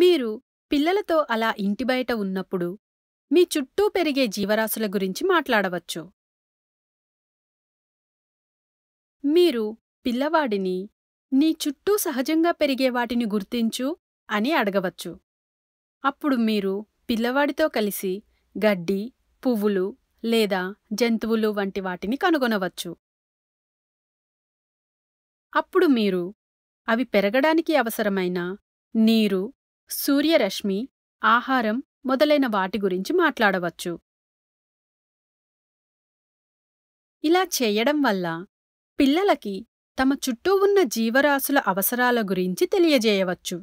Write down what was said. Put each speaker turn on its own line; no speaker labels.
మీరు పిల్లలతో అలా ఇంటి బయట ఉన్నప్పుడు మీ చుట్టూ పెరిగే జీవరాశుల గురించి మాట్లాడవచ్చు మీరు పిల్లవాడిని నీ చుట్టూ సహజంగా పెరిగే వాటిని గుర్తించు అని అడగవచ్చు అప్పుడు మీరు పిల్లవాడితో కలిసి గడ్డి పువ్వులు లేదా జంతువులు వంటి వాటిని కనుగొనవచ్చు అప్పుడు మీరు అవి పెరగడానికి అవసరమైన నీరు సూర్యరశ్మి ఆహారం మొదలైన వాటి గురించి మాట్లాడవచ్చు ఇలా చేయడం వల్ల పిల్లలకి తమ చుట్టూ ఉన్న జీవరాశుల అవసరాల గురించి తెలియజేయవచ్చు